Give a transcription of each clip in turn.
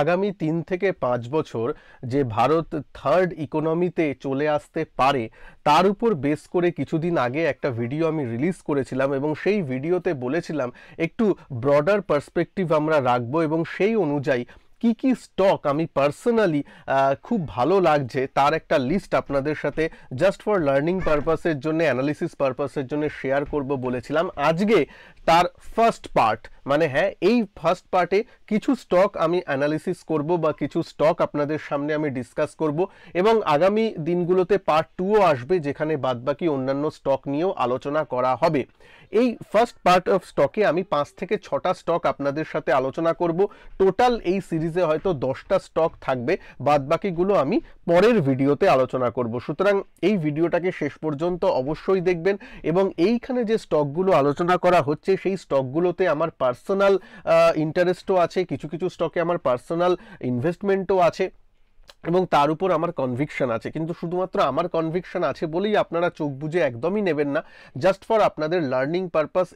আগামী তিন থেকে পাঁচ বছর যে ভারত থার্ড ইকোনমিতে চলে আসতে পারে তার উপর বেস করে কিছুদিন আগে একটা ভিডিও আমি রিলিজ করেছিলাম এবং সেই ভিডিওতে বলেছিলাম একটু ব্রডার পার্সপেক্টিভ আমরা রাখবো এবং সেই অনুযায়ী কি কি স্টক আমি পার্সোনালি খুব ভালো লাগছে তার একটা লিস্ট আপনাদের সাথে জাস্ট ফর লার্নিং পারপাসের জন্য অ্যানালিসিস পারপাসের জন্য শেয়ার করব বলেছিলাম আজকে তার ফার্স্ট পার্ট মানে হ্যাঁ এই ফার্স্ট পার্টে কিছু স্টক আমি অ্যানালিসিস করব বা কিছু স্টক আপনাদের সামনে আমি ডিসকাস করব এবং আগামী দিনগুলোতে পার্ট টুও আসবে যেখানে বাদবাকি অন্যান্য স্টক নিয়েও আলোচনা করা হবে এই ফার্স্ট পার্ট অফ স্টকে আমি পাঁচ থেকে ছটা স্টক আপনাদের সাথে আলোচনা করব টোটাল এই সিরিজে হয়তো দশটা স্টক থাকবে বাদবাকিগুলো আমি পরের ভিডিওতে আলোচনা করব সুতরাং এই ভিডিওটাকে শেষ পর্যন্ত অবশ্যই দেখবেন এবং এইখানে যে স্টকগুলো আলোচনা করা হচ্ছে সেই স্টকগুলোতে আমার পার্সোনাল ইন্টারেস্টও আছে কিছু কিছু স্টকে আমার পার্সোনাল ইনভেস্টমেন্টও আছে এবং তার উপর আমার কনভিকশন আছে কিন্তু শুধুমাত্র আমার কনভিকশন আছে বলেই আপনারা চোখ বুঝে একদমই নেবেন না জাস্ট ফর আপনাদের লার্নিং পারপাস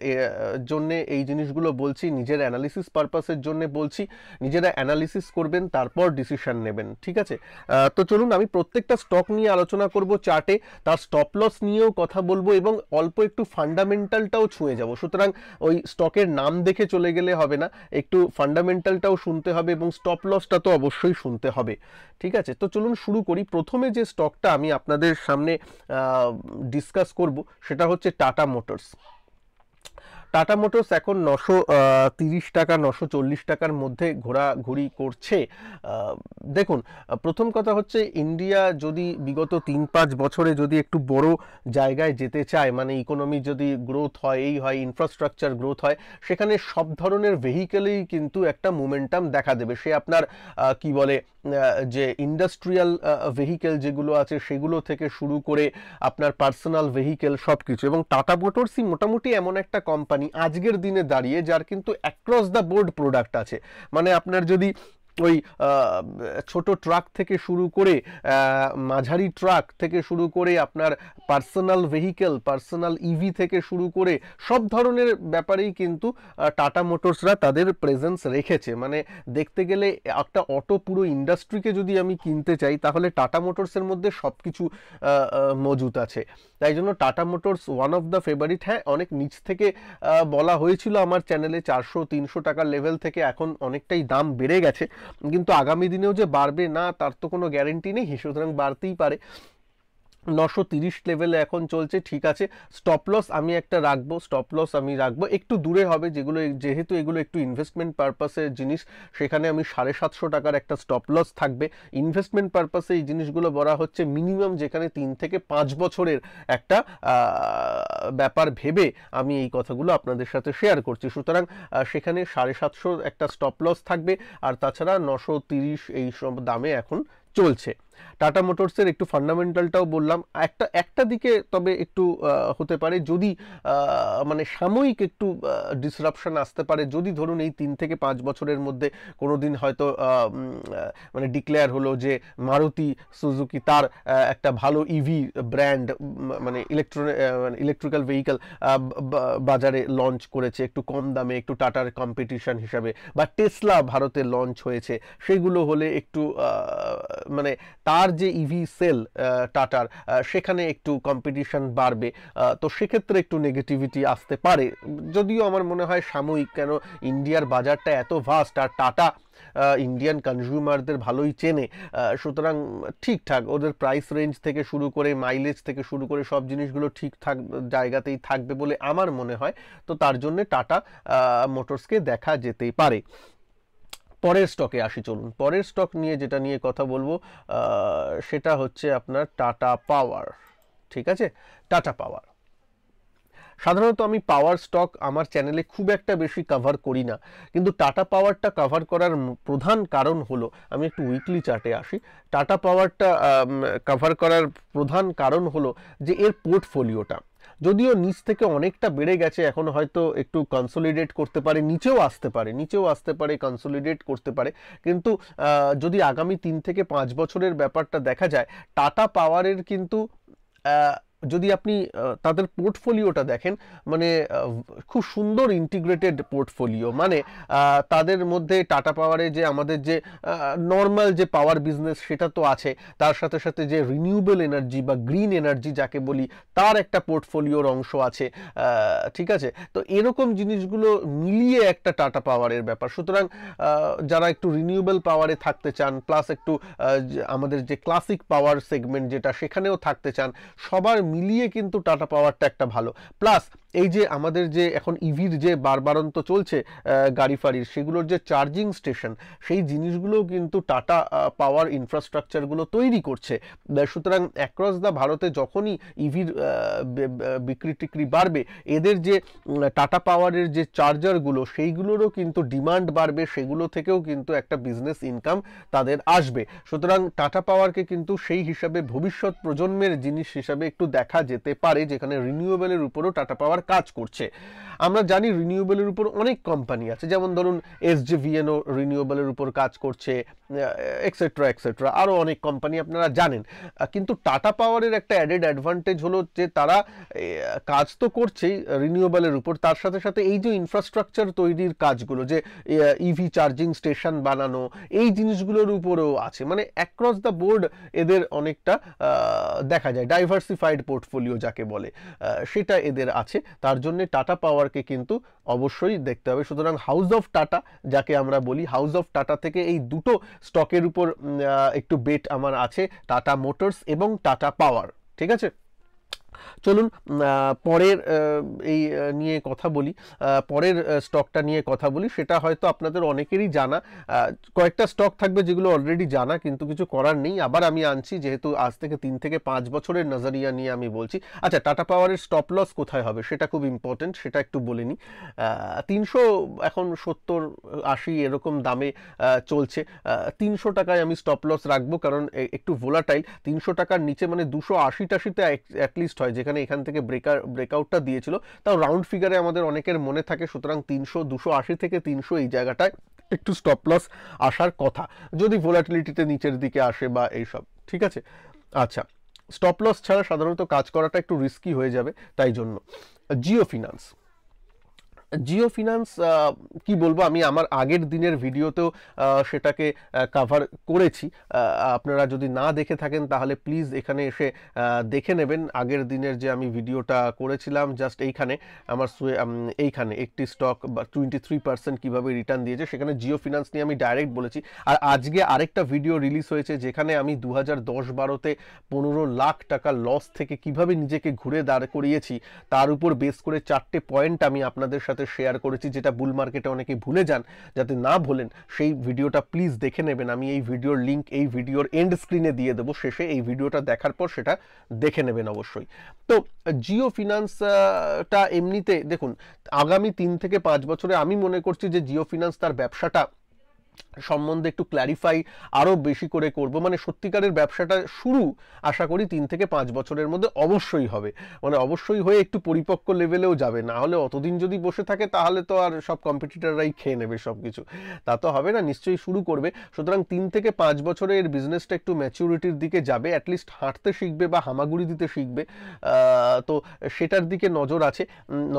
জন্যে এই জিনিসগুলো বলছি নিজের অ্যানালিসিস পারপাসের জন্য বলছি নিজেরা অ্যানালিসিস করবেন তারপর ডিসিশন নেবেন ঠিক আছে তো চলুন আমি প্রত্যেকটা স্টক নিয়ে আলোচনা করব চার্টে তার স্টপ লস নিয়েও কথা বলবো এবং অল্প একটু ফান্ডামেন্টালটাও ছুঁয়ে যাব সুতরাং ওই স্টকের নাম দেখে চলে গেলে হবে না একটু ফান্ডামেন্টালটাও শুনতে হবে এবং স্টপ লসটা তো অবশ্যই শুনতে হবে ঠিক আছে আছে তো চলুন শুরু করি প্রথমে যে স্টকটা আমি আপনাদের সামনে ডিসকাস করব সেটা হচ্ছে টাটা মোটরস টাটা মোটরস এখন নশো তিরিশ টাকা নশো চল্লিশ টাকার মধ্যে ঘোরাঘুরি করছে দেখুন প্রথম কথা হচ্ছে ইন্ডিয়া যদি বিগত তিন পাঁচ বছরে যদি একটু বড় জায়গায় যেতে চায় মানে ইকোনমি যদি গ্রোথ হয় এই হয় ইনফ্রাস্ট্রাকচার গ্রোথ হয় সেখানে সব ধরনের ভেহিকেলেই কিন্তু একটা মোমেন্টাম দেখা দেবে সে আপনার কি বলে যে ইন্ডাস্ট্রিয়াল ভেহিকেল যেগুলো আছে সেগুলো থেকে শুরু করে আপনার পার্সোনাল ভেহিকেল সব কিছু এবং টাটা মোটরসই মোটামুটি এমন একটা কোম্পানি কোম্পানি আজকের দিনে দাঁড়িয়ে যার কিন্তু অ্যাক্রস দ্য বোর্ড প্রোডাক্ট আছে মানে আপনার যদি ওই ছোট ট্রাক থেকে শুরু করে মাঝারি ট্রাক থেকে শুরু করে আপনার personal vehicle personal EV e থেকে শুরু করে সব ধরনের ব্যাপারেই কিন্তু টাটা মোটরসরা তাদের প্রেজেন্স রেখেছে মানে দেখতে গেলে একটা অটো পুরো ইন্ডাস্ট্রিকে যদি আমি কিনতে চাই তাহলে টাটা মোটরসের মধ্যে সব কিছু মজুত আছে তাই জন্য Tata Motors one of the favourite হ্যাঁ অনেক নিচ থেকে বলা হয়েছিল আমার চ্যানেলে চারশো তিনশো টাকার লেভেল থেকে এখন অনেকটাই দাম বেড়ে গেছে কিন্তু আগামী দিনেও যে বাড়বে না তার তো কোনো গ্যারেন্টি নেই সুতরাং বাড়তেই পারে নশো তিরিশ লেভেলে এখন চলছে ঠিক আছে স্টপ লস আমি একটা রাখবো স্টপ লস আমি রাখবো একটু দূরে হবে যেগুলো যেহেতু এগুলো একটু ইনভেস্টমেন্ট পারপাসের জিনিস সেখানে আমি সাড়ে সাতশো টাকার একটা স্টপ লস থাকবে ইনভেস্টমেন্ট পারপাসে এই জিনিসগুলো বলা হচ্ছে মিনিমাম যেখানে তিন থেকে পাঁচ বছরের একটা ব্যাপার ভেবে আমি এই কথাগুলো আপনাদের সাথে শেয়ার করছি সুতরাং সেখানে সাড়ে সাতশো একটা স্টপ লস থাকবে আর তাছাড়া নশো তিরিশ এই সব দামে এখন চলছে টাটা মোটরসের একটু ফান্ডামেন্টালটাও বললাম একটা একটা দিকে তবে একটু হতে পারে যদি মানে সাময়িক একটু ডিসরাপশন আসতে পারে যদি ধরুন এই তিন থেকে পাঁচ বছরের মধ্যে কোনো দিন হয়তো মানে ডিক্লেয়ার হলো যে মারুতি সুজুকি তার একটা ভালো ইভি e ব্র্যান্ড মানে ইলেকট্রন ইলেকট্রিক্যাল ভেহিক্যাল বাজারে লঞ্চ করেছে একটু কম দামে একটু টাটার কম্পিটিশন হিসাবে বা টেসলা ভারতে লঞ্চ হয়েছে সেগুলো হলে একটু মানে তার যে ইভি e সেল টাটার সেখানে একটু কম্পিটিশন বাড়বে তো সেক্ষেত্রে একটু নেগেটিভিটি আসতে পারে যদিও আমার মনে হয় সাময়িক কেন ইন্ডিয়ার বাজারটা এত ভাস্ট আর টাটা ইন্ডিয়ান কনজিউমারদের ভালোই চেনে সুতরাং ঠিকঠাক ওদের প্রাইস রেঞ্জ থেকে শুরু করে মাইলেজ থেকে শুরু করে সব জিনিসগুলো ঠিকঠাক জায়গাতেই থাকবে বলে আমার মনে হয় তো তার জন্য টাটা মোটরসকে দেখা যেতেই পারে পরের স্টকে আসি চলুন পরের স্টক নিয়ে যেটা নিয়ে কথা বলবো সেটা হচ্ছে আপনার টাটা পাওয়ার ঠিক আছে টাটা পাওয়ার সাধারণত আমি পাওয়ার স্টক আমার চ্যানেলে খুব একটা বেশি কাভার করি না কিন্তু টাটা পাওয়ারটা কাভার করার প্রধান কারণ হলো আমি একটু উইকলি চার্টে আসি টাটা পাওয়ারটা কাভার করার প্রধান কারণ হলো যে এর পোর্টফোলিওটা যদিও নিচ থেকে অনেকটা বেড়ে গেছে এখন হয়তো একটু কনসোলিডেট করতে পারে নিচেও আসতে পারে নিচেও আসতে পারে কনসোলিডেট করতে পারে কিন্তু যদি আগামী তিন থেকে পাঁচ বছরের ব্যাপারটা দেখা যায় টাটা পাওয়ারের কিন্তু যদি আপনি তাদের পোর্টফোলিওটা দেখেন মানে খুব সুন্দর ইন্টিগ্রেটেড পোর্টফোলিও মানে তাদের মধ্যে টাটা পাওয়ারে যে আমাদের যে নর্মাল যে পাওয়ার বিজনেস সেটা তো আছে তার সাথে সাথে যে রিনিউবেল এনার্জি বা গ্রিন এনার্জি যাকে বলি তার একটা পোর্টফোলিওর অংশ আছে ঠিক আছে তো এরকম জিনিসগুলো মিলিয়ে একটা টাটা পাওয়ারের ব্যাপার সুতরাং যারা একটু রিনিউবেল পাওয়ারে থাকতে চান প্লাস একটু আমাদের যে ক্লাসিক পাওয়ার সেগমেন্ট যেটা সেখানেও থাকতে চান সবার মিলিয়ে কিন্তু টাটা পাওয়ারটা একটা ভালো প্লাস এই যে আমাদের যে এখন ইভির e যে বারবারন্ত চলছে গাড়ি ফাড়ির সেগুলোর যে চার্জিং স্টেশন সেই জিনিসগুলোও কিন্তু টাটা পাওয়ার ইনফ্রাস্ট্রাকচারগুলো তৈরি করছে সুতরাং অ্যাক্রস দ্য ভারতে যখনই ইভির e বিক্রি টিক্রি বাড়বে এদের যে টাটা পাওয়ারের যে চার্জারগুলো সেইগুলোরও কিন্তু ডিমান্ড বাড়বে সেগুলো থেকেও কিন্তু একটা বিজনেস ইনকাম তাদের আসবে সুতরাং টাটা পাওয়ারকে কিন্তু সেই হিসাবে ভবিষ্যৎ প্রজন্মের জিনিস হিসাবে একটু দেখা যেতে পারে যেখানে রিনিউয়েবলের উপরও টাটা পাওয়ার তার কাজ করছে আমরা জানি রিনিউয়েবলের উপর অনেক কোম্পানি আছে যেমন ধরুন ভিএনও রিনিউয়েবলের উপর কাজ করছে এক্সেট্রা এক্সেট্রা আরও অনেক কোম্পানি আপনারা জানেন কিন্তু টাটা পাওয়ারের একটা অ্যাডেড অ্যাডভান্টেজ হলো যে তারা কাজ তো করছেই রিনিউয়েবলের উপর তার সাথে সাথে এই যে ইনফ্রাস্ট্রাকচার তৈরির কাজগুলো যে ইভি চার্জিং স্টেশন বানানো এই জিনিসগুলোর উপরেও আছে মানে অ্যাক্রস দ্য বোর্ড এদের অনেকটা দেখা যায় ডাইভার্সিফাইড পোর্টফোলিও যাকে বলে সেটা এদের আছে তার জন্য টাটা পাওয়ারকে কিন্তু অবশ্যই দেখতে হবে সুতরাং হাউস অফ টাটা যাকে আমরা বলি হাউস অফ টাটা থেকে এই দুটো স্টকের উপর একটু বেট আমার আছে টাটা মোটরস এবং টাটা পাওয়ার ঠিক আছে চলুন পরের এই নিয়ে কথা বলি পরের স্টকটা নিয়ে কথা বলি সেটা হয়তো আপনাদের অনেকেরই জানা কয়েকটা স্টক থাকবে যেগুলো অলরেডি জানা কিন্তু কিছু করার নেই আবার আমি আনছি যেহেতু আজ থেকে তিন থেকে পাঁচ বছরের নজরিয়া নিয়ে আমি বলছি আচ্ছা টাটা পাওয়ারের স্টপ লস কোথায় হবে সেটা খুব ইম্পর্টেন্ট সেটা একটু বলে নিই তিনশো এখন সত্তর আশি এরকম দামে চলছে তিনশো টাকায় আমি স্টপ লস রাখবো কারণ একটু ভোলাটাইল তিনশো টাকার নিচে মানে দুশো আশি টাশিতে অ্যাটলিস্ট হয় যেখানে এখান থেকে ব্রেকার ব্রেকআউটটা দিয়েছিল তাও রাউন্ড ফিগারে আমাদের অনেকের মনে থাকে সুতরাং তিনশো দুশো আশি থেকে তিনশো এই জায়গাটায় একটু স্টপ লস আসার কথা যদি ভোলাটিলিটিতে নিচের দিকে আসে বা এইসব ঠিক আছে আচ্ছা স্টপ লস ছাড়া সাধারণত কাজ করাটা একটু রিস্কি হয়ে যাবে তাই জন্য জিও ফিনান্স জিও ফিনান্স কি বলবো আমি আমার আগের দিনের ভিডিওতেও সেটাকে কাভার করেছি আপনারা যদি না দেখে থাকেন তাহলে প্লিজ এখানে এসে দেখে নেবেন আগের দিনের যে আমি ভিডিওটা করেছিলাম জাস্ট এইখানে আমার এইখানে একটি স্টক বা টোয়েন্টি থ্রি পার্সেন্ট কীভাবে রিটার্ন দিয়েছে সেখানে জিও ফিনান্স নিয়ে আমি ডাইরেক্ট বলেছি আর আজকে আরেকটা ভিডিও রিলিজ হয়েছে যেখানে আমি দু হাজার দশ বারোতে পনেরো লাখ টাকা লস থেকে কিভাবে নিজেকে ঘুরে দাঁড় করিয়েছি তার উপর বেস করে চারটে পয়েন্ট আমি আপনাদের সাথে সাথে শেয়ার করেছি যেটা বুল মার্কেটে অনেকে ভুলে যান যাতে না ভুলেন সেই ভিডিওটা প্লিজ দেখে নেবেন আমি এই ভিডিওর লিঙ্ক এই ভিডিওর এন্ড স্ক্রিনে দিয়ে দেবো শেষে এই ভিডিওটা দেখার পর সেটা দেখে নেবেন অবশ্যই তো জিও ফিনান্সটা এমনিতে দেখুন আগামী তিন থেকে পাঁচ বছরে আমি মনে করছি যে জিও ফিনান্স তার ব্যবসাটা সম্বন্ধে একটু ক্ল্যারিফাই আরও বেশি করে করব মানে সত্যিকারের ব্যবসাটা শুরু আশা করি তিন থেকে পাঁচ বছরের মধ্যে অবশ্যই হবে মানে অবশ্যই হয়ে একটু পরিপক্ক লেভেলেও যাবে না হলে অতদিন যদি বসে থাকে তাহলে তো আর সব কম্পিটিটাররাই খেয়ে নেবে সব কিছু তা তো হবে না নিশ্চয়ই শুরু করবে সুতরাং তিন থেকে পাঁচ বছরে এর বিজনেসটা একটু ম্যাচিউরিটির দিকে যাবে অ্যাটলিস্ট হাঁটতে শিখবে বা হামাগুড়ি দিতে শিখবে তো সেটার দিকে নজর আছে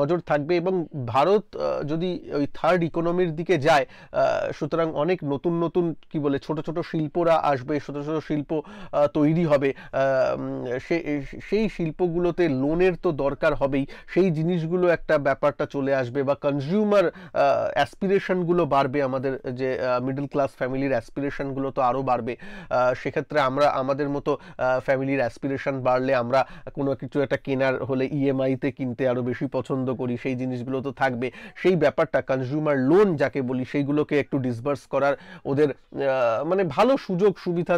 নজর থাকবে এবং ভারত যদি ওই থার্ড ইকোনমির দিকে যায় সুতরাং অনেক নতুন নতুন কি বলে ছোট ছোট শিল্পরা আসবে ছোট ছোট শিল্প তৈরি হবে সে সেই শিল্পগুলোতে লোনের তো দরকার হবেই সেই জিনিসগুলো একটা ব্যাপারটা চলে আসবে বা কনজিউমার অ্যাসপিরেশনগুলো বাড়বে আমাদের যে মিডল ক্লাস ফ্যামিলির অ্যাসপিরেশনগুলো তো আরও বাড়বে সেক্ষেত্রে আমরা আমাদের মতো ফ্যামিলির অ্যাসপিরেশন বাড়লে আমরা কোনো কিছু একটা কেনার হলে ইএমআইতে e কিনতে আরও বেশি পছন্দ করি সেই জিনিসগুলো তো থাকবে সেই ব্যাপারটা কনজিউমার লোন যাকে বলি সেইগুলোকে একটু ডিসবার্স করার ওদের মানে ভালো সুযোগ সুবিধা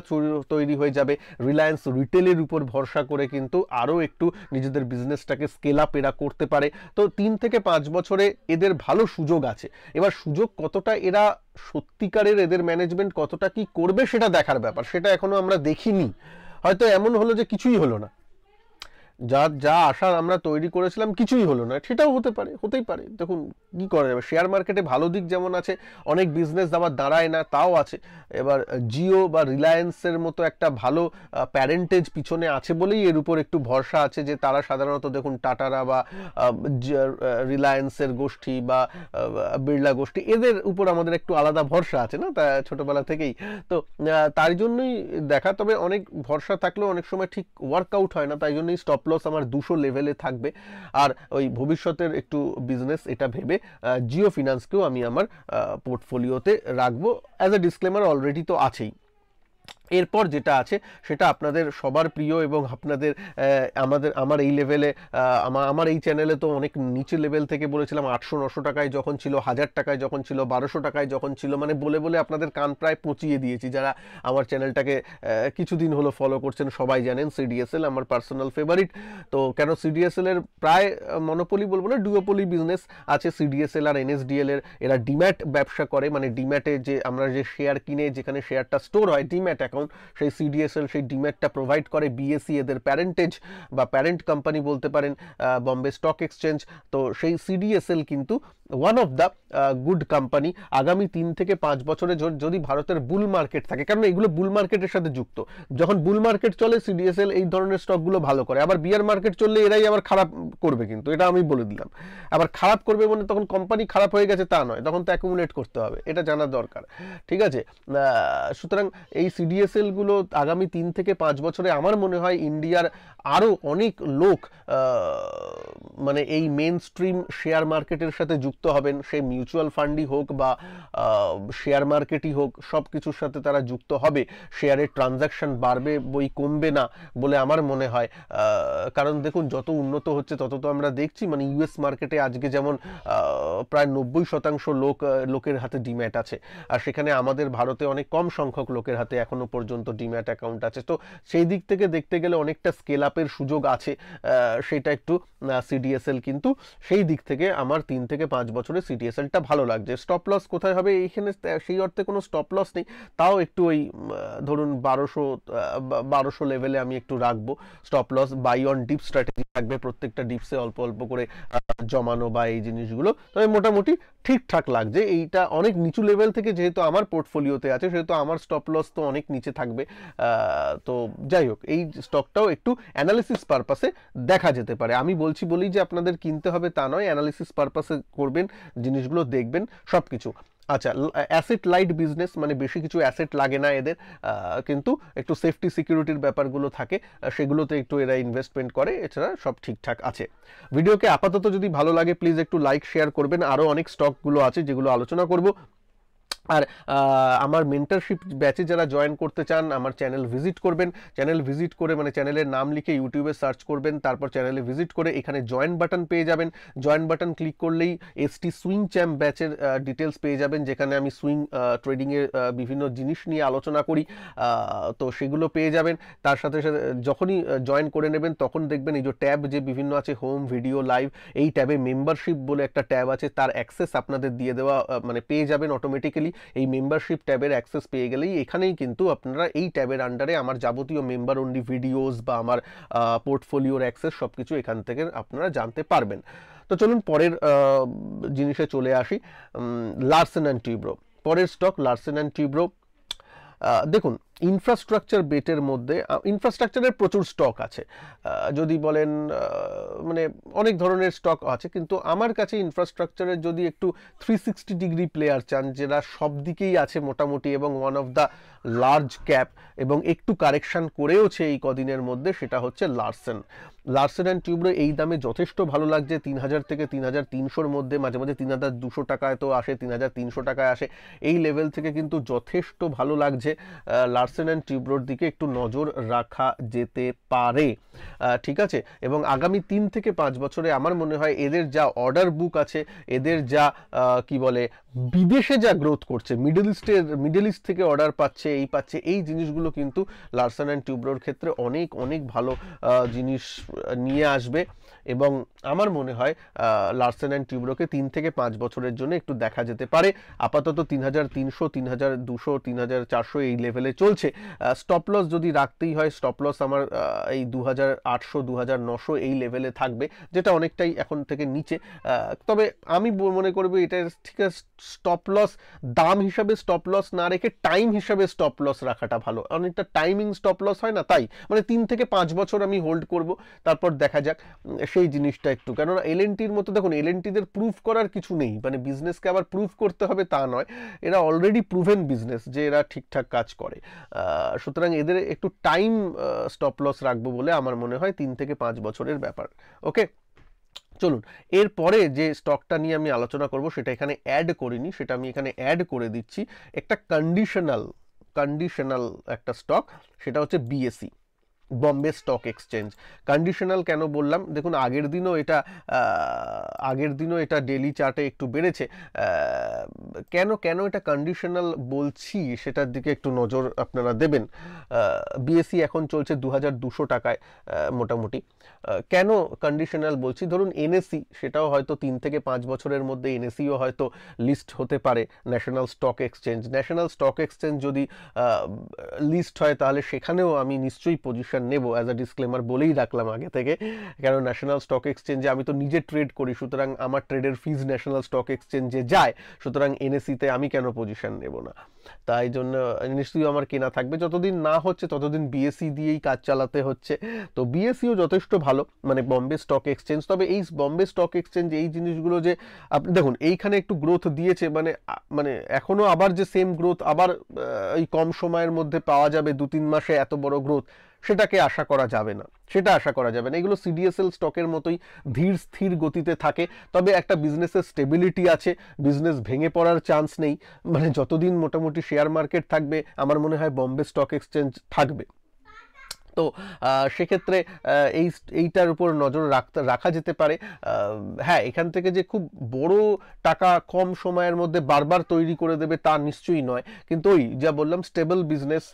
তৈরি হয়ে যাবে রিলায়েন্স রিটেলের উপর ভরসা করে কিন্তু আরও একটু নিজেদের বিজনেসটাকে স্কেল আপ এরা করতে পারে তো তিন থেকে পাঁচ বছরে এদের ভালো সুযোগ আছে এবার সুযোগ কতটা এরা সত্যিকারের এদের ম্যানেজমেন্ট কতটা কি করবে সেটা দেখার ব্যাপার সেটা এখনও আমরা দেখিনি হয়তো এমন হলো যে কিছুই হলো না যা যা আশা আমরা তৈরি করেছিলাম কিছুই হলো না সেটাও হতে পারে হতেই পারে দেখুন কী করা যাবে শেয়ার মার্কেটে ভালো দিক যেমন আছে অনেক বিজনেস আবার দাঁড়ায় না তাও আছে এবার জিও বা রিলায়েন্সের মতো একটা ভালো প্যারেন্টেজ পিছনে আছে বলেই এর উপর একটু ভরসা আছে যে তারা সাধারণত দেখুন টাটারা বা রিলায়েন্সের গোষ্ঠী বা বিড়লা গোষ্ঠী এদের উপর আমাদের একটু আলাদা ভরসা আছে না তা ছোটোবেলা থেকেই তো তার জন্যই দেখা তবে অনেক ভরসা থাকলেও অনেক সময় ঠিক ওয়ার্কআউট হয় না তাই জন্যই স্টপ লস আমার দুশো লেভেলে থাকবে আর ওই ভবিষ্যতের একটু বিজনেস এটা ভেবে জিও ফিনান্সকেও আমি আমার পোর্টফোলিওতে রাখবো অ্যাজ এ ডিসক্লেমার অলরেডি তো আছেই এরপর যেটা আছে সেটা আপনাদের সবার প্রিয় এবং আপনাদের আমাদের আমার এই লেভেলে আমার এই চ্যানেলে তো অনেক নিচে লেভেল থেকে বলেছিলাম আটশো নশো টাকায় যখন ছিল হাজার টাকায় যখন ছিল বারোশো টাকায় যখন ছিল মানে বলে বলে আপনাদের কান প্রায় পচিয়ে দিয়েছি যারা আমার চ্যানেলটাকে কিছুদিন হলো ফলো করছেন সবাই জানেন সিডিএসএল আমার পার্সোনাল ফেভারিট তো কেন সিডিএসএলের প্রায় মনোপলি বলবো না ডুয়োপলি বিজনেস আছে সিডিএসএল আর এনএসডিএল এর এরা ডিম্যাট ব্যবসা করে মানে ডিম্যাটে যে আমরা যে শেয়ার কিনে যেখানে শেয়ারটা স্টোর হয় ডিম্যাট এবং সেই সিডিএসএল সেই ডিম্যাটটা প্রোভাইড করে বিএসসি এদের প্যারেন্টেজ বা প্যারেন্ট কোম্পানি বলতে পারেন বম্বে স্টক এক্সচেঞ্জ তো সেই সিডিএসএল কিন্তু one of the good company আগামী তিন থেকে পাঁচ বছরে যদি ভারতের বুল মার্কেট থাকে কারণ এগুলো বুল মার্কেটের সাথে যুক্ত যখন বুল মার্কেট চলে সিডিএসএল এই ধরনের স্টকগুলো ভালো করে আবার বিয়ার মার্কেট চললে এরাই আবার খারাপ করবে কিন্তু এটা আমি বলে দিলাম আবার খারাপ করবে মানে তখন কোম্পানি খারাপ হয়ে গেছে তা নয় তখন তো অ্যাকুমুলেট করতে হবে এটা জানা দরকার ঠিক আছে সুতরাং এই সিডিএস পিএসএলগুলো আগামী তিন থেকে পাঁচ বছরে আমার মনে হয় ইন্ডিয়ার আরও অনেক লোক মানে এই মেন স্ট্রিম শেয়ার মার্কেটের সাথে যুক্ত হবেন সে মিউচুয়াল ফান্ডই হোক বা শেয়ার মার্কেটই হোক সব কিছুর সাথে তারা যুক্ত হবে শেয়ারের ট্রানজাকশন বাড়বে বই কমবে না বলে আমার মনে হয় কারণ দেখুন যত উন্নত হচ্ছে তত তো আমরা দেখছি মানে ইউএস মার্কেটে আজকে যেমন প্রায় নব্বই শতাংশ লোক লোকের হাতে ডিম্যাট আছে আর সেখানে আমাদের ভারতে অনেক কম সংখ্যক লোকের হাতে এখনও পর্যন্ত ডিম্যাট অ্যাকাউন্ট আছে তো সেই দিক থেকে দেখতে গেলে অনেকটা স্কেল আপের সুযোগ আছে সেটা একটু সিডিএসএল কিন্তু সেই দিক থেকে আমার তিন থেকে পাঁচ বছরে সিডিএসএলটা ভালো লাগছে স্টপ লস কোথায় হবে এইখানে সেই অর্থে কোনো স্টপ লস নেই তাও একটু ওই ধরুন বারোশো বারোশো লেভেলে আমি একটু রাখবো stop loss buy on dip strategy থাকবে প্রত্যেকটা ডিপসে অল্প অল্প করে জমানো বা এই জিনিসগুলো তবে মোটামুটি ঠিকঠাক লাগছে এইটা অনেক নিচু লেভেল থেকে যেহেতু আমার পোর্টফোলিওতে আছে সেহেতু আমার স্টপ লস তো অনেক নিচে নিচে থাকবে তো যাই হোক এই স্টকটাও একটু অ্যানালিসিস পারপাসে দেখা যেতে পারে আমি বলছি বলি যে আপনাদের কিনতে হবে তা নয় অ্যানালিসিস পারপাসে করবেন জিনিসগুলো দেখবেন সব কিছু আচ্ছা অ্যাসেট লাইট বিজনেস মানে বেশি কিছু অ্যাসেট লাগে না এদের কিন্তু একটু সেফটি সিকিউরিটির ব্যাপারগুলো থাকে সেগুলোতে একটু এরা ইনভেস্টমেন্ট করে এছাড়া সব ঠিকঠাক আছে ভিডিওকে আপাতত যদি ভালো লাগে প্লিজ একটু লাইক শেয়ার করবেন আরও অনেক স্টকগুলো আছে যেগুলো আলোচনা করব আর আমার মেন্টারশিপ ব্যাচে যারা জয়েন করতে চান আমার চ্যানেল ভিজিট করবেন চ্যানেল ভিজিট করে মানে চ্যানেলের নাম লিখে ইউটিউবে সার্চ করবেন তারপর চ্যানেলে ভিজিট করে এখানে জয়েন বাটন পেয়ে যাবেন জয়েন বাটন ক্লিক করলেই এসটি সুইং চ্যাম্প ব্যাচের ডিটেলস পেয়ে যাবেন যেখানে আমি সুইং ট্রেডিংয়ের বিভিন্ন জিনিস নিয়ে আলোচনা করি তো সেগুলো পেয়ে যাবেন তার সাথে সাথে যখনই জয়েন করে নেবেন তখন দেখবেন এই যে ট্যাব যে বিভিন্ন আছে হোম ভিডিও লাইভ এই ট্যাবে মেম্বারশিপ বলে একটা ট্যাব আছে তার অ্যাক্সেস আপনাদের দিয়ে দেওয়া মানে পেয়ে যাবেন অটোমেটিক্যালি এই মেম্বারশিপ ট্যাবের অ্যাক্সেস পেয়ে গেলেই এখানেই কিন্তু আপনারা এই ট্যাবের আন্ডারে আমার যাবতীয় মেম্বার অনলি ভিডিওস বা আমার পোর্টফোলিওর অ্যাক্সেস সব কিছু এখান থেকে আপনারা জানতে পারবেন তো চলুন পরের জিনিসে চলে আসি লার্সেন অ্যান্ড টিউব্রো পরের স্টক লার্সেন অ্যান্ড টিউব্রো দেখুন ইনফ্রাস্ট্রাকচার বেটের মধ্যে ইনফ্রাস্ট্রাকচারের প্রচুর স্টক আছে যদি বলেন মানে অনেক ধরনের স্টক আছে কিন্তু আমার কাছে ইনফ্রাস্ট্রাকচারের যদি একটু থ্রি সিক্সটি ডিগ্রি প্লেয়ার চান যেটা সব দিকেই আছে মোটামুটি এবং one of the large cap এবং একটু কারেকশান করেওছে এই কদিনের মধ্যে সেটা হচ্ছে লার্সেন লার্সেন অ্যান্ড টিউব্রো এই দামে যথেষ্ট ভালো লাগছে তিন হাজার থেকে তিন হাজার তিনশোর মধ্যে মাঝে মাঝে তিন হাজার দুশো টাকায় তো আসে তিন হাজার তিনশো টাকায় আসে এই লেভেল থেকে কিন্তু যথেষ্ট ভালো লাগছে লার্স আর্সেন অ্যান্ড টিউবলোর দিকে একটু নজর রাখা যেতে পারে ঠিক আছে এবং আগামী তিন থেকে পাঁচ বছরে আমার মনে হয় এদের যা অর্ডার বুক আছে এদের যা কি বলে বিদেশে যা গ্রোথ করছে মিডল ইস্টের মিডল ইস্ট থেকে অর্ডার পাচ্ছে এই পাচ্ছে এই জিনিসগুলো কিন্তু লার্সেন অ্যান্ড টিউবলোর ক্ষেত্রে অনেক অনেক ভালো জিনিস নিয়ে আসবে এবং আমার মনে হয় লার্সেন অ্যান্ড টিউবরোকে তিন থেকে পাঁচ বছরের জন্য একটু দেখা যেতে পারে আপাতত তিন হাজার তিনশো তিন হাজার দুশো তিন হাজার চারশো এই লেভেলে চলছে চলছে স্টপ লস যদি রাখতেই হয় স্টপ লস আমার এই দু হাজার আটশো নশো এই লেভেলে থাকবে যেটা অনেকটাই এখন থেকে নিচে তবে আমি মনে করবো এটা ঠিক আছে স্টপ লস দাম হিসাবে স্টপ লস না রেখে টাইম হিসাবে স্টপ লস রাখাটা ভালো অনেকটা টাইমিং স্টপ লস হয় না তাই মানে তিন থেকে পাঁচ বছর আমি হোল্ড করব তারপর দেখা যাক সেই জিনিসটা একটু কেননা এল এনটির মতো দেখুন এল এনটিদের প্রুফ করার কিছু নেই মানে বিজনেসকে আবার প্রুফ করতে হবে তা নয় এরা অলরেডি প্রুভেন বিজনেস যে এরা ঠিকঠাক কাজ করে সুতরাং এদের একটু টাইম স্টপ লস রাখবো বলে আমার মনে হয় তিন থেকে পাঁচ বছরের ব্যাপার ওকে চলুন এরপরে যে স্টকটা নিয়ে আমি আলোচনা করব সেটা এখানে অ্যাড করিনি সেটা আমি এখানে অ্যাড করে দিচ্ছি একটা কন্ডিশনাল কন্ডিশনাল একটা স্টক সেটা হচ্ছে BSE Bombay stock exchange conditional কেন বললাম দেখুন আগের দিনও এটা আগের দিনও এটা ডেলি চার্টে একটু বেড়েছে কেন কেন এটা কন্ডিশনাল বলছি সেটার দিকে একটু নজর আপনারা দেবেন বিএসসি e এখন চলছে দু হাজার দুশো টাকায় মোটামুটি কেন কন্ডিশনাল বলছি ধরুন এনএসি e, সেটাও হয়তো তিন থেকে পাঁচ বছরের মধ্যে এনএসিও e হয়তো লিস্ট হতে পারে national stock exchange national stock exchange যদি লিস্ট হয় তাহলে সেখানেও আমি নিশ্চয়ই পজিশন ডিসকাশন নেব অ্যাজ আ ডিসক্লেমার বলেই রাখলাম আগে থেকে কারণ ন্যাশনাল স্টক এক্সচেঞ্জে আমি তো নিজে ট্রেড করি সুতরাং আমার ট্রেডের ফিজ ন্যাশনাল স্টক এক্সচেঞ্জে যায় সুতরাং এনএসিতে আমি কেন পজিশন নেব না তাই জন্য নিশ্চয়ই আমার কেনা থাকবে যতদিন না হচ্ছে ততদিন বিএসসি দিয়েই কাজ চালাতে হচ্ছে তো বিএসসিও যথেষ্ট ভালো মানে বম্বে স্টক এক্সচেঞ্জ তবে এই বম্বে স্টক এক্সচেঞ্জ এই জিনিসগুলো যে আপনি দেখুন এইখানে একটু গ্রোথ দিয়েছে মানে মানে এখনও আবার যে সেম গ্রোথ আবার এই কম সময়ের মধ্যে পাওয়া যাবে দু তিন মাসে এত বড় গ্রোথ সেটাকে আশা করা যাবে না সেটা আশা করা যাবে না এগুলো সিডিএসএল স্টকের মতোই ধীর স্থির গতিতে থাকে তবে একটা বিজনেসের স্টেবিলিটি আছে বিজনেস ভেঙে পড়ার চান্স নেই মানে যতদিন মোটামুটি শেয়ার মার্কেট থাকবে আমার মনে হয় বম্বে স্টক এক্সচেঞ্জ থাকবে তো সেক্ষেত্রে এই এইটার উপর নজর রাখতে রাখা যেতে পারে হ্যাঁ এখান থেকে যে খুব বড় টাকা কম সময়ের মধ্যে বারবার তৈরি করে দেবে তা নিশ্চয়ই নয় কিন্তু ওই যা বললাম স্টেবল বিজনেস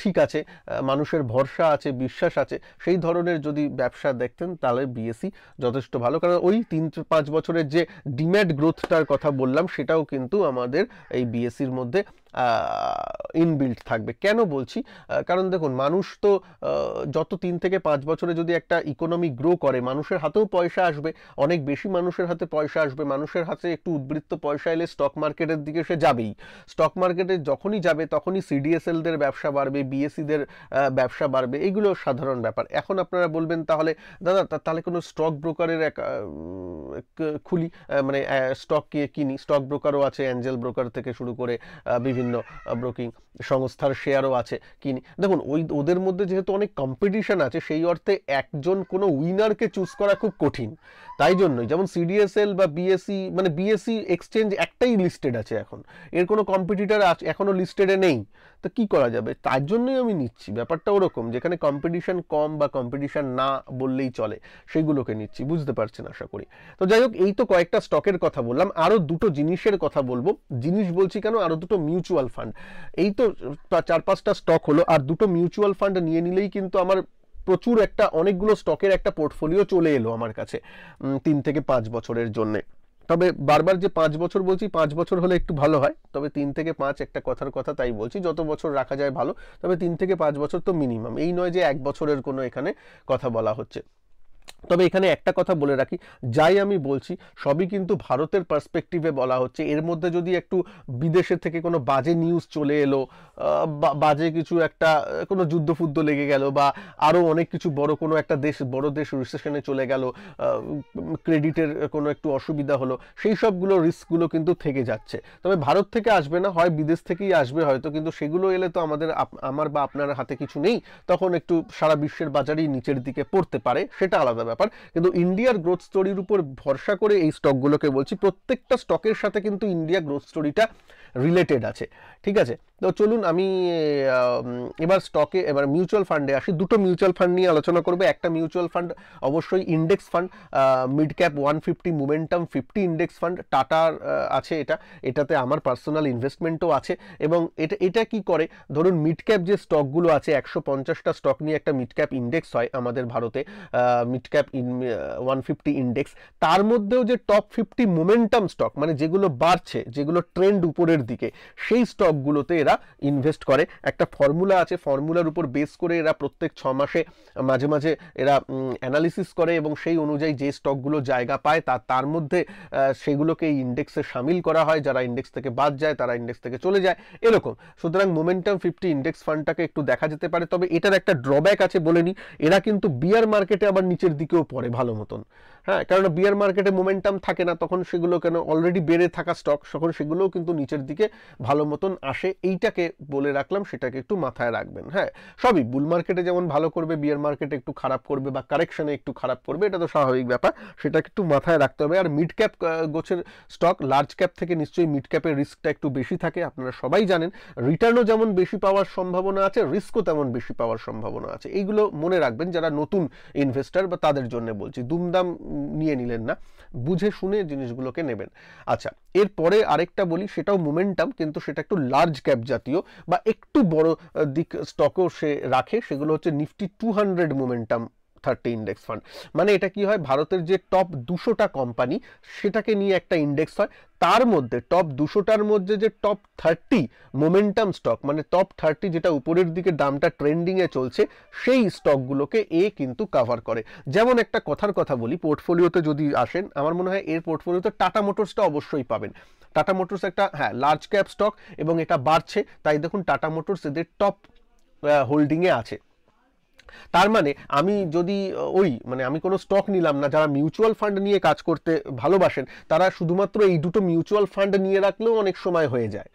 ঠিক আছে মানুষের ভরসা আছে বিশ্বাস আছে সেই ধরনের যদি ব্যবসা দেখতেন তাহলে বিএসসি যথেষ্ট ভালো কারণ ওই তিন পাঁচ বছরের যে ডিম্যাট গ্রোথটার কথা বললাম সেটাও কিন্তু আমাদের এই বিএসসির মধ্যে ইনবিল্ড থাকবে কেন বলছি কারণ দেখুন মানুষ তো যত তিন থেকে পাঁচ বছরে যদি একটা ইকোনমি গ্রো করে মানুষের হাতেও পয়সা আসবে অনেক বেশি মানুষের হাতে পয়সা আসবে মানুষের হাতে একটু উদ্বৃত্ত পয়সা এলে স্টক মার্কেটের দিকে সে যাবেই স্টক মার্কেটে যখনই যাবে তখনই সিডিএসএলদের ব্যবসা বাড়বে বিএসসিদের e ব্যবসা বাড়বে এগুলো সাধারণ ব্যাপার এখন আপনারা বলবেন তাহলে দাদা তাহলে কোনো স্টক ব্রোকারের এক খুলি মানে স্টক কিনি স্টক ব্রোকারও আছে অ্যাঞ্জেল ব্রোকার থেকে শুরু করে বিভিন্ন বিভিন্ন ব্রোকিং সংস্থার শেয়ারও আছে কিনি দেখুন ওই ওদের মধ্যে যেহেতু অনেক কম্পিটিশন আছে সেই অর্থে একজন কোনো উইনারকে চুজ করা খুব কঠিন তাই জন্যই যেমন সিডিএসএল বা বিএসসি e, মানে বিএসসি এক্সচেঞ্জ e একটাই লিস্টেড আছে এখন এর কোনো কম্পিটিটার এখনও লিস্টেডে নেই তো কি করা যাবে তার জন্যই আমি নিচ্ছি ব্যাপারটা ওরকম যেখানে কম্পিটিশন কম বা কম্পিটিশন না বললেই চলে সেইগুলোকে নিচ্ছি বুঝতে পারছেন আশা করি তো যাই হোক এই তো কয়েকটা স্টকের কথা বললাম আরও দুটো জিনিসের কথা বলবো জিনিস বলছি কেন আরও দুটো মিউচুয়াল ফান্ড এই তো চার পাঁচটা স্টক হলো আর দুটো মিউচুয়াল ফান্ড নিয়ে নিলেই কিন্তু আমার প্রচুর একটা অনেকগুলো স্টকের একটা পোর্টফোলিও চলে এলো আমার কাছে তিন থেকে পাঁচ বছরের জন্যে তবে বারবার যে পাঁচ বছর বলছি পাঁচ বছর হলে একটু ভালো হয় তবে তিন থেকে পাঁচ একটা কথার কথা তাই বলছি যত বছর রাখা যায় ভালো তবে তিন থেকে পাঁচ বছর তো মিনিমাম এই নয় যে এক বছরের কোনো এখানে কথা বলা হচ্ছে তবে এখানে একটা কথা বলে রাখি যাই আমি বলছি সবই কিন্তু ভারতের পার্সপেক্টিভে বলা হচ্ছে এর মধ্যে যদি একটু বিদেশের থেকে কোনো বাজে নিউজ চলে এলো বাজে কিছু একটা কোনো যুদ্ধ ফুদ্ধ লেগে গেল বা আরও অনেক কিছু বড় কোনো একটা দেশ বড় দেশ রিসেশনে চলে গেল ক্রেডিটের কোনো একটু অসুবিধা হলো সেই সবগুলো রিস্কগুলো কিন্তু থেকে যাচ্ছে তবে ভারত থেকে আসবে না হয় বিদেশ থেকেই আসবে হয়তো কিন্তু সেগুলো এলে তো আমাদের আমার বা আপনার হাতে কিছু নেই তখন একটু সারা বিশ্বের বাজারই নিচের দিকে পড়তে পারে সেটা আলাদা ব্যাপার কিন্তু ইন্ডিয়ার গ্রোথ স্টোরির উপর ভরসা করে এই স্টকগুলোকে বলছি প্রত্যেকটা স্টকের সাথে কিন্তু ইন্ডিয়া গ্রোথ স্টোরিটা রিলেটেড আছে ঠিক আছে তো চলুন আমি এবার স্টকে এবার মিউচুয়াল ফান্ডে আসি দুটো মিউচুয়াল ফান্ড নিয়ে আলোচনা করবে একটা মিউচুয়াল ফান্ড অবশ্যই index fund mid cap one fifty momentum fifty index fund টাটার আছে এটা এটাতে আমার পার্সোনাল ইনভেস্টমেন্টও আছে এবং এটা এটা কি করে ধরুন মিড ক্যাপ যে স্টকগুলো আছে একশো পঞ্চাশটা স্টক নিয়ে একটা মিড ক্যাপ ইন্ডেক্স হয় আমাদের ভারতে mid cap cap one fifty index তার মধ্যেও যে টপ ফিফটি মোমেন্টাম স্টক মানে যেগুলো বাড়ছে যেগুলো ট্রেন্ড উপরের দিকে সেই স্টকগুলোতে এরা ইনভেস্ট করে একটা ফর্মুলা আছে ফর্মুলার উপর বেস করে এরা প্রত্যেক ছ মাসে মাঝে মাঝে এরা অ্যানালিসিস করে এবং সেই অনুযায়ী যে স্টকগুলো জায়গা পায় তা তার মধ্যে সেগুলোকে এই ইন্ডেক্সে সামিল করা হয় যারা ইন্ডেক্স থেকে বাদ যায় তারা ইন্ডেক্স থেকে চলে যায় এরকম সুতরাং মোমেন্টাম ফিফটি ইন্ডেক্স ফান্ডটাকে একটু দেখা যেতে পারে তবে এটার একটা ড্রব্যাক আছে বলে এরা কিন্তু বিয়ার মার্কেটে আবার নিচের দিকে কেউ পড়ে ভালো মতন হ্যাঁ কারণ বিয়ার মার্কেটে মোমেন্টাম থাকে না তখন সেগুলো কেন অলরেডি বেড়ে থাকা স্টক তখন সেগুলোও কিন্তু নিচের দিকে ভালো মতন আসে এইটাকে বলে রাখলাম সেটাকে একটু মাথায় রাখবেন হ্যাঁ সবই বুল মার্কেটে যেমন ভালো করবে বিয়ার মার্কেটে একটু খারাপ করবে বা কারেকশানে একটু খারাপ করবে এটা তো স্বাভাবিক ব্যাপার সেটাকে একটু মাথায় রাখতে হবে আর মিড ক্যাপ গোছের স্টক লার্জ ক্যাপ থেকে নিশ্চয়ই মিড ক্যাপের রিস্কটা একটু বেশি থাকে আপনারা সবাই জানেন রিটার্নও যেমন বেশি পাওয়ার সম্ভাবনা আছে রিস্কও তেমন বেশি পাওয়ার সম্ভাবনা আছে এইগুলো মনে রাখবেন যারা নতুন ইনভেস্টার বা তাদের জন্য বলছি দুমদাম নিয়ে নিলেন না বুঝে শুনে জিনিসগুলোকে নেবেন আচ্ছা এরপরে আরেকটা বলি সেটাও মোমেন্টাম কিন্তু সেটা একটু লার্জ ক্যাপ জাতীয় বা একটু বড় দিক স্টকও সে রাখে সেগুলো হচ্ছে Nifty two hundred momentum thirty index fund মানে এটা কি হয় ভারতের যে টপ দুশোটা কোম্পানি সেটাকে নিয়ে একটা ইন্ডেক্স হয় তার মধ্যে টপ দুশোটার মধ্যে যে টপ থার্টি মোমেন্টাম স্টক মানে টপ থার্টি যেটা উপরের দিকে দামটা ট্রেন্ডিংয়ে চলছে সেই স্টকগুলোকে এ কিন্তু কাভার করে যেমন একটা কথার কথা বলি পোর্টফোলিওতে যদি আসেন আমার মনে হয় এর পোর্টফোলিওতে টাটা মোটরসটা অবশ্যই পাবেন টাটা মোটরস একটা হ্যাঁ লার্জ ক্যাপ স্টক এবং এটা বাড়ছে তাই দেখুন টাটা মোটরস এদের টপ হোল্ডিংয়ে আছে তার মানে আমি যদি ওই মানে আমি কোনো স্টক নিলাম না যারা মিউচুয়াল ফান্ড নিয়ে কাজ করতে ভালোবাসেন তারা শুধুমাত্র এই দুটো মিউচুয়াল ফান্ড নিয়ে রাখলেও অনেক সময় হয়ে যায়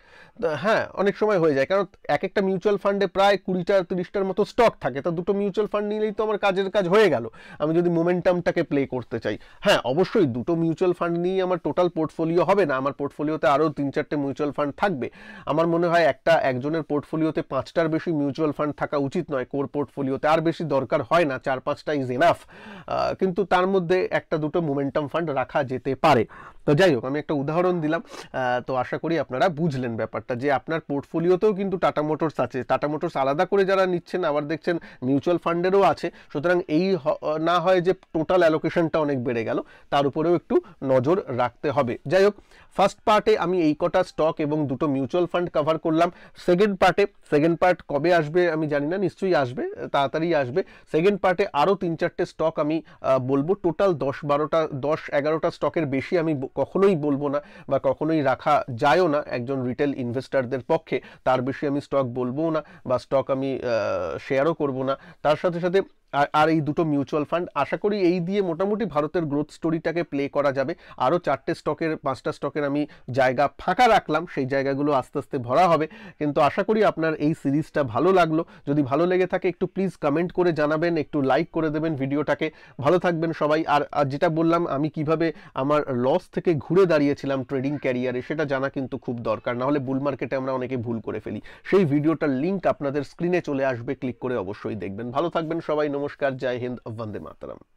হ্যাঁ অনেক সময় হয়ে যায় কারণ এক একটা মিউচুয়াল ফান্ডে প্রায় কুড়িটা তিরিশটার মতো স্টক থাকে তা দুটো মিউচুয়াল ফান্ড নিলেই তো আমার কাজের কাজ হয়ে গেল আমি যদি মোমেন্টামটাকে প্লে করতে চাই হ্যাঁ অবশ্যই দুটো মিউচুয়াল ফান্ড নিয়েই আমার টোটাল পোর্টফোলিও হবে না আমার পোর্টফোলিওতে আরও তিন চারটে মিউচুয়াল ফান্ড থাকবে আমার মনে হয় একটা একজনের পোর্টফোলিওতে পাঁচটার বেশি মিউচুয়াল ফান্ড থাকা উচিত নয় কোর পোর্টফোলিওতে আর বেশি দরকার হয় না চার পাঁচটা ইজ এনাফ কিন্তু তার মধ্যে একটা দুটো মোমেন্টাম ফান্ড রাখা যেতে পারে তো যাই হোক আমি একটা উদাহরণ দিলাম তো আশা করি আপনারা বুঝলেন ব্যাপারটা যে আপনার পোর্টফোলিওতেও কিন্তু টাটা মোটরস আছে টাটা মোটরস আলাদা করে যারা নিচ্ছেন আবার দেখছেন মিউচুয়াল ফান্ডেরও আছে সুতরাং এই না হয় যে টোটাল অ্যালোকেশনটা অনেক বেড়ে গেল তার উপরেও একটু নজর রাখতে হবে যাই হোক ফার্স্ট পার্টে আমি এই কটা স্টক এবং দুটো মিউচুয়াল ফান্ড কভার করলাম সেকেন্ড পার্টে সেকেন্ড পার্ট কবে আসবে আমি জানি না নিশ্চয়ই আসবে তাড়াতাড়ি আসবে সেকেন্ড পার্টে আরও তিন চারটে স্টক আমি বলবো টোটাল দশ বারোটা দশ এগারোটা স্টকের বেশি আমি কখনোই বলবো না বা কখনোই রাখা যায়ও না একজন রিটেল ইনভেস্টারদের পক্ষে তার বেশি আমি স্টক বলবো না বা স্টক আমি শেয়ারও করব না তার সাথে সাথে আর এই দুটো মিউচুয়াল ফান্ড আশা করি এই দিয়ে মোটামুটি ভারতের গ্রোথ স্টোরিটাকে প্লে করা যাবে আরও চারটে স্টকের পাঁচটা স্টকের আমি জায়গা ফাঁকা রাখলাম সেই জায়গাগুলো আস্তে আস্তে ভরা হবে কিন্তু আশা করি আপনার এই সিরিজটা ভালো লাগলো যদি ভালো লেগে থাকে একটু প্লিজ কমেন্ট করে জানাবেন একটু লাইক করে দেবেন ভিডিওটাকে ভালো থাকবেন সবাই আর যেটা বললাম আমি কিভাবে আমার লস থেকে ঘুরে দাঁড়িয়েছিলাম ট্রেডিং ক্যারিয়ারে সেটা জানা কিন্তু খুব দরকার নাহলে বুল মার্কেটে আমরা অনেকে ভুল করে ফেলি সেই ভিডিওটার লিঙ্ক আপনাদের স্ক্রিনে চলে আসবে ক্লিক করে অবশ্যই দেখবেন ভালো থাকবেন সবাই नमस्कार जय हिंद वंदे मातरम